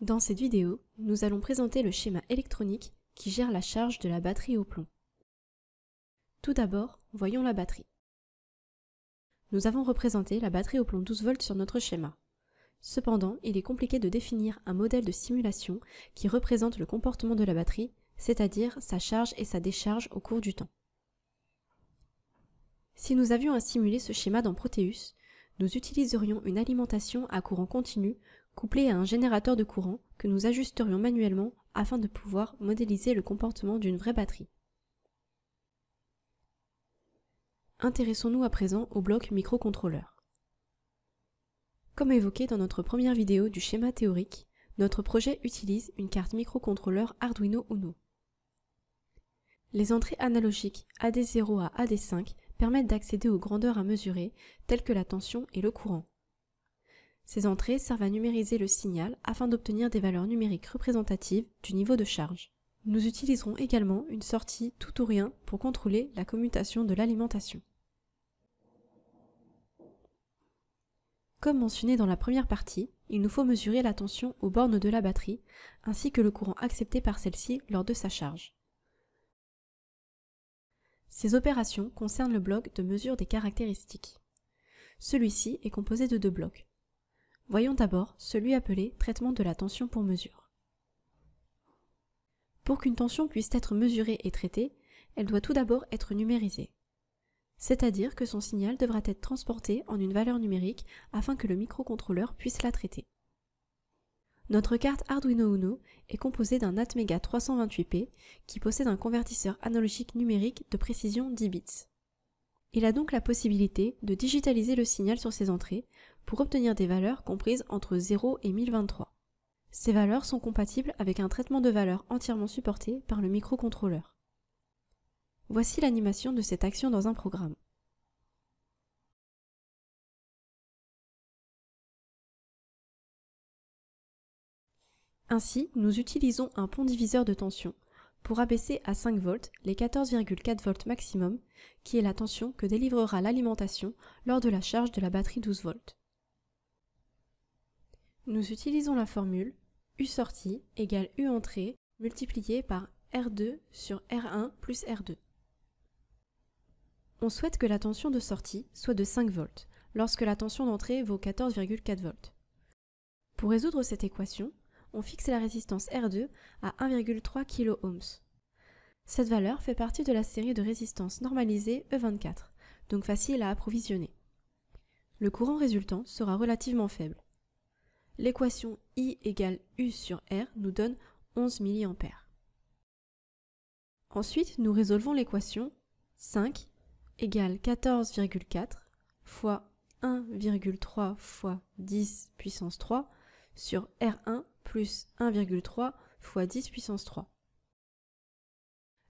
Dans cette vidéo, nous allons présenter le schéma électronique qui gère la charge de la batterie au plomb. Tout d'abord, voyons la batterie. Nous avons représenté la batterie au plomb 12 volts sur notre schéma. Cependant, il est compliqué de définir un modèle de simulation qui représente le comportement de la batterie, c'est-à-dire sa charge et sa décharge au cours du temps. Si nous avions à simuler ce schéma dans Proteus, nous utiliserions une alimentation à courant continu couplé à un générateur de courant que nous ajusterions manuellement afin de pouvoir modéliser le comportement d'une vraie batterie. Intéressons-nous à présent au bloc microcontrôleur. Comme évoqué dans notre première vidéo du schéma théorique, notre projet utilise une carte microcontrôleur Arduino Uno. Les entrées analogiques AD0 à AD5 permettent d'accéder aux grandeurs à mesurer, telles que la tension et le courant. Ces entrées servent à numériser le signal afin d'obtenir des valeurs numériques représentatives du niveau de charge. Nous utiliserons également une sortie tout ou rien pour contrôler la commutation de l'alimentation. Comme mentionné dans la première partie, il nous faut mesurer la tension aux bornes de la batterie, ainsi que le courant accepté par celle-ci lors de sa charge. Ces opérations concernent le bloc de mesure des caractéristiques. Celui-ci est composé de deux blocs, Voyons d'abord celui appelé traitement de la tension pour mesure. Pour qu'une tension puisse être mesurée et traitée, elle doit tout d'abord être numérisée. C'est-à-dire que son signal devra être transporté en une valeur numérique afin que le microcontrôleur puisse la traiter. Notre carte Arduino Uno est composée d'un Atmega 328P qui possède un convertisseur analogique numérique de précision 10 bits. Il a donc la possibilité de digitaliser le signal sur ses entrées pour obtenir des valeurs comprises entre 0 et 1023. Ces valeurs sont compatibles avec un traitement de valeurs entièrement supporté par le microcontrôleur. Voici l'animation de cette action dans un programme. Ainsi, nous utilisons un pont diviseur de tension pour abaisser à 5 volts les 14,4 volts maximum, qui est la tension que délivrera l'alimentation lors de la charge de la batterie 12 volts. Nous utilisons la formule U sortie égale U entrée multiplié par R2 sur R1 plus R2. On souhaite que la tension de sortie soit de 5 volts, lorsque la tension d'entrée vaut 14,4 volts. Pour résoudre cette équation, on fixe la résistance R2 à 1,3 kΩ. Cette valeur fait partie de la série de résistances normalisées E24, donc facile à approvisionner. Le courant résultant sera relativement faible, l'équation I égale U sur R nous donne 11 mA. Ensuite, nous résolvons l'équation 5 égale 14,4 fois 1,3 fois 10 puissance 3 sur R1 plus 1,3 fois 10 puissance 3.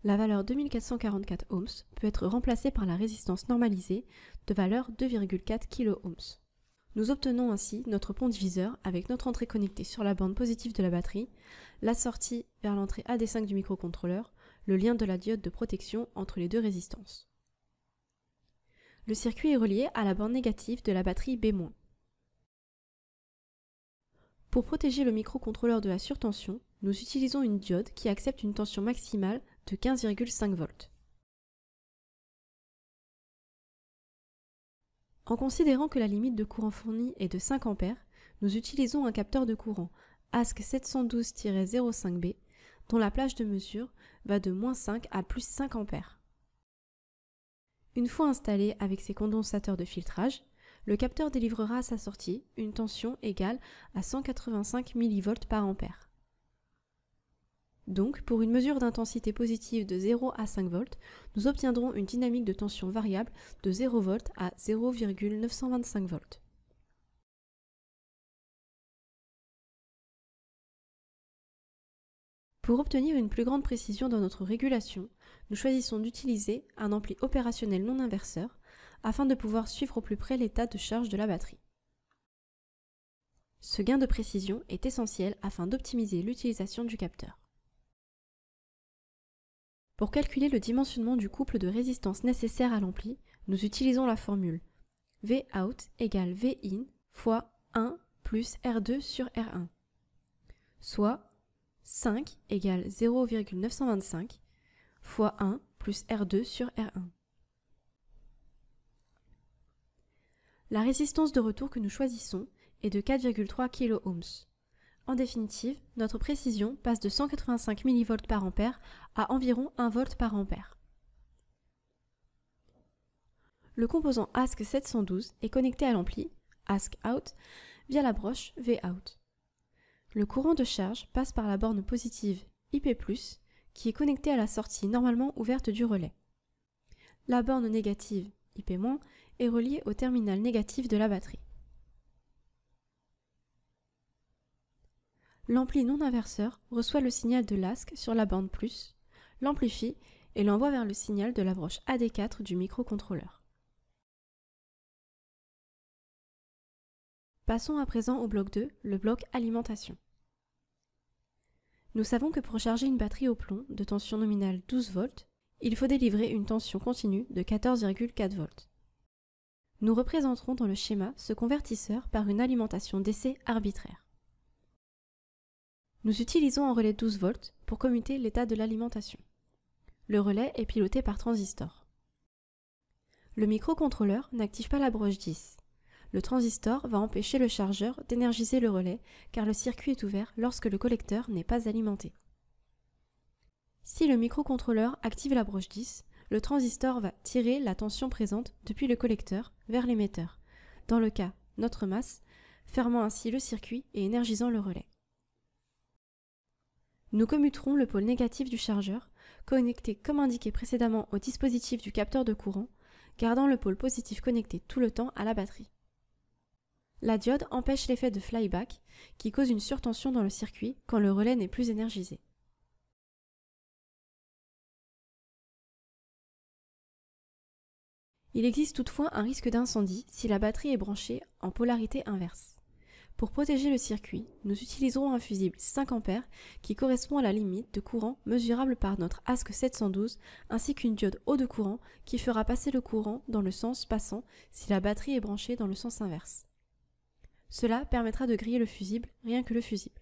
La valeur 2444 ohms peut être remplacée par la résistance normalisée de valeur 2,4 kilo nous obtenons ainsi notre pont diviseur avec notre entrée connectée sur la bande positive de la batterie, la sortie vers l'entrée AD5 du microcontrôleur, le lien de la diode de protection entre les deux résistances. Le circuit est relié à la bande négative de la batterie B-. Pour protéger le microcontrôleur de la surtension, nous utilisons une diode qui accepte une tension maximale de 15,5 volts. En considérant que la limite de courant fournie est de 5 A, nous utilisons un capteur de courant ASC 712-05B dont la plage de mesure va de moins 5 à plus 5 A. Une fois installé avec ses condensateurs de filtrage, le capteur délivrera à sa sortie une tension égale à 185 mV par ampère. Donc, pour une mesure d'intensité positive de 0 à 5 volts, nous obtiendrons une dynamique de tension variable de 0 V à 0,925 volts. Pour obtenir une plus grande précision dans notre régulation, nous choisissons d'utiliser un ampli opérationnel non inverseur afin de pouvoir suivre au plus près l'état de charge de la batterie. Ce gain de précision est essentiel afin d'optimiser l'utilisation du capteur. Pour calculer le dimensionnement du couple de résistance nécessaire à l'ampli, nous utilisons la formule Vout égale Vin fois 1 plus R2 sur R1, soit 5 égale 0,925 fois 1 plus R2 sur R1. La résistance de retour que nous choisissons est de 4,3 kΩ. En définitive, notre précision passe de 185 mV par ampère à environ 1 V par ampère. Le composant ASC 712 est connecté à l'ampli ASC OUT via la broche V-OUT. Le courant de charge passe par la borne positive IP+, qui est connectée à la sortie normalement ouverte du relais. La borne négative IP- est reliée au terminal négatif de la batterie. l'ampli non inverseur reçoit le signal de l'ASC sur la bande plus, l'amplifie et l'envoie vers le signal de la broche AD4 du microcontrôleur. Passons à présent au bloc 2, le bloc alimentation. Nous savons que pour charger une batterie au plomb de tension nominale 12 V, il faut délivrer une tension continue de 14,4 V. Nous représenterons dans le schéma ce convertisseur par une alimentation d'essai arbitraire. Nous utilisons un relais 12 volts pour commuter l'état de l'alimentation. Le relais est piloté par transistor. Le microcontrôleur n'active pas la broche 10. Le transistor va empêcher le chargeur d'énergiser le relais car le circuit est ouvert lorsque le collecteur n'est pas alimenté. Si le microcontrôleur active la broche 10, le transistor va tirer la tension présente depuis le collecteur vers l'émetteur, dans le cas notre masse, fermant ainsi le circuit et énergisant le relais. Nous commuterons le pôle négatif du chargeur, connecté comme indiqué précédemment au dispositif du capteur de courant, gardant le pôle positif connecté tout le temps à la batterie. La diode empêche l'effet de flyback qui cause une surtension dans le circuit quand le relais n'est plus énergisé. Il existe toutefois un risque d'incendie si la batterie est branchée en polarité inverse. Pour protéger le circuit, nous utiliserons un fusible 5A qui correspond à la limite de courant mesurable par notre ASC 712 ainsi qu'une diode haut de courant qui fera passer le courant dans le sens passant si la batterie est branchée dans le sens inverse. Cela permettra de griller le fusible, rien que le fusible.